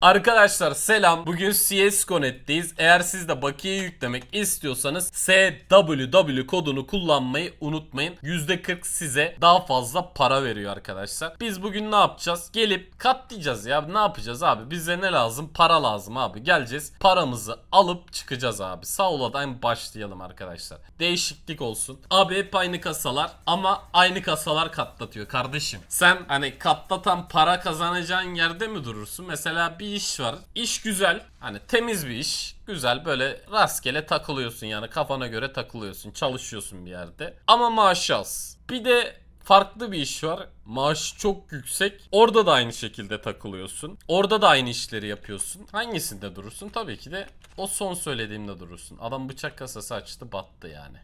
Arkadaşlar selam. Bugün CS CS.net'teyiz. Eğer siz de bakiye yüklemek istiyorsanız SWW kodunu kullanmayı unutmayın. %40 size daha fazla para veriyor arkadaşlar. Biz bugün ne yapacağız? Gelip katlayacağız ya. Ne yapacağız abi? Bize ne lazım? Para lazım abi. Geleceğiz. Paramızı alıp çıkacağız abi. Saula'dan başlayalım arkadaşlar. Değişiklik olsun. Abi hep aynı kasalar ama aynı kasalar katlatıyor kardeşim. Sen hani katlatan para kazanacağın yerde mi durursun? Mesela bir bir iş var. İş güzel. Hani temiz bir iş. Güzel böyle rastgele takılıyorsun yani kafana göre takılıyorsun. Çalışıyorsun bir yerde. Ama maaş az. Bir de farklı bir iş var. Maaş çok yüksek. Orada da aynı şekilde takılıyorsun. Orada da aynı işleri yapıyorsun. Hangisinde durursun? Tabii ki de o son söylediğimde durursun. Adam bıçak kasası açtı battı yani.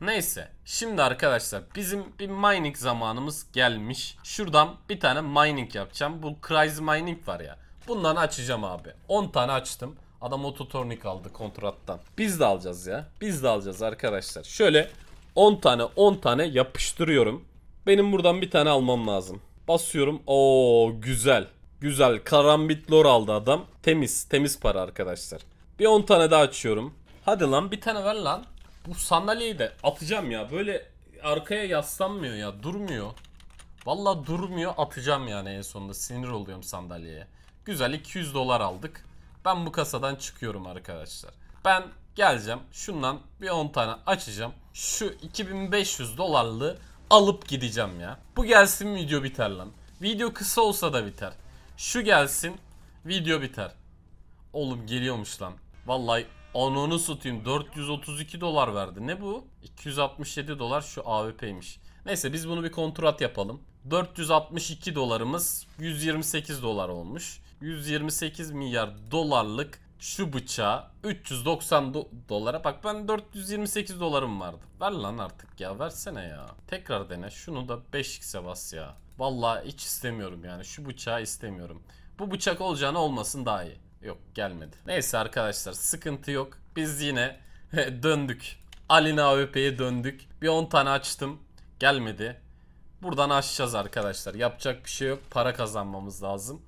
Neyse. Şimdi arkadaşlar bizim bir mining zamanımız gelmiş. Şuradan bir tane mining yapacağım. Bu crazy Mining var ya. Bundan açacağım abi. 10 tane açtım. Adam ototornik aldı kontrattan. Biz de alacağız ya. Biz de alacağız arkadaşlar. Şöyle 10 tane 10 tane yapıştırıyorum. Benim buradan bir tane almam lazım. Basıyorum. Oo güzel. Güzel. Karambit lor aldı adam. Temiz. Temiz para arkadaşlar. Bir 10 tane daha açıyorum. Hadi lan bir tane ver lan. Bu sandalyeyi de atacağım ya. Böyle arkaya yaslanmıyor ya. Durmuyor. Valla durmuyor atacağım yani en sonunda sinir oluyorum sandalyeye. Güzel 200 dolar aldık. Ben bu kasadan çıkıyorum arkadaşlar. Ben geleceğim şundan bir 10 tane açacağım. Şu 2500 dolarlı alıp gideceğim ya. Bu gelsin video biter lan. Video kısa olsa da biter. Şu gelsin video biter. Oğlum geliyormuş lan. Vallahi anonu satayım 432 dolar verdi. Ne bu? 267 dolar şu AVP'ymiş. Neyse biz bunu bir kontrat yapalım. 462 dolarımız 128 dolar olmuş. 128 milyar dolarlık şu bıçağı 390 do dolara bak ben 428 dolarım vardı. Ver lan artık ya versene ya. Tekrar dene şunu da 5x'e bas ya. Vallahi hiç istemiyorum yani şu bıçağı istemiyorum. Bu bıçak olacağını olmasın daha iyi. Yok gelmedi. Neyse arkadaşlar sıkıntı yok. Biz yine döndük. Alina AWP'ye döndük. Bir 10 tane açtım. Gelmedi. Buradan açacağız arkadaşlar. Yapacak bir şey yok. Para kazanmamız lazım.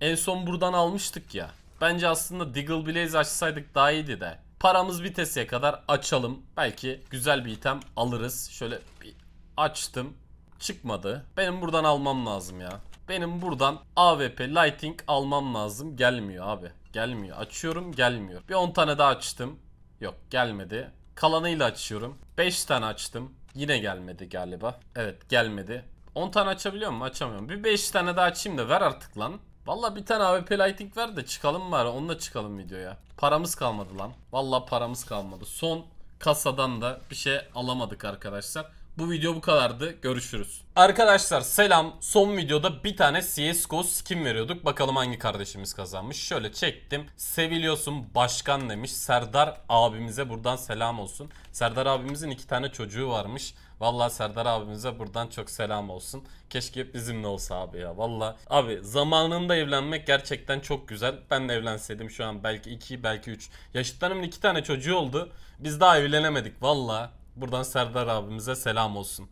En son buradan almıştık ya. Bence aslında Diggle Blaze açsaydık daha iyiydi de. Paramız vitesiye kadar açalım. Belki güzel bir item alırız. Şöyle bir açtım. Çıkmadı. Benim buradan almam lazım ya. Benim buradan AWP Lighting almam lazım. Gelmiyor abi. Gelmiyor. Açıyorum gelmiyor. Bir 10 tane daha açtım. Yok gelmedi. Kalanıyla açıyorum. 5 tane açtım. Yine gelmedi galiba. Evet gelmedi. 10 tane açabiliyor mu? Açamıyorum. Bir 5 tane daha açayım da ver artık lan. Valla bir tane AWP lighting ver de çıkalım bari onunla çıkalım videoya. Paramız kalmadı lan. Valla paramız kalmadı. Son kasadan da bir şey alamadık arkadaşlar. Bu video bu kadardı. Görüşürüz. Arkadaşlar selam. Son videoda bir tane CSGO skin veriyorduk. Bakalım hangi kardeşimiz kazanmış. Şöyle çektim. Seviliyorsun başkan demiş. Serdar abimize buradan selam olsun. Serdar abimizin iki tane çocuğu varmış. Valla Serdar abimize buradan çok selam olsun. Keşke hep bizimle olsa abi ya. Valla abi zamanında evlenmek gerçekten çok güzel. Ben de evlenseydim şu an belki 2 belki 3. Yaşıtlarımın iki tane çocuğu oldu. Biz daha evlenemedik valla. Buradan Serdar abimize selam olsun.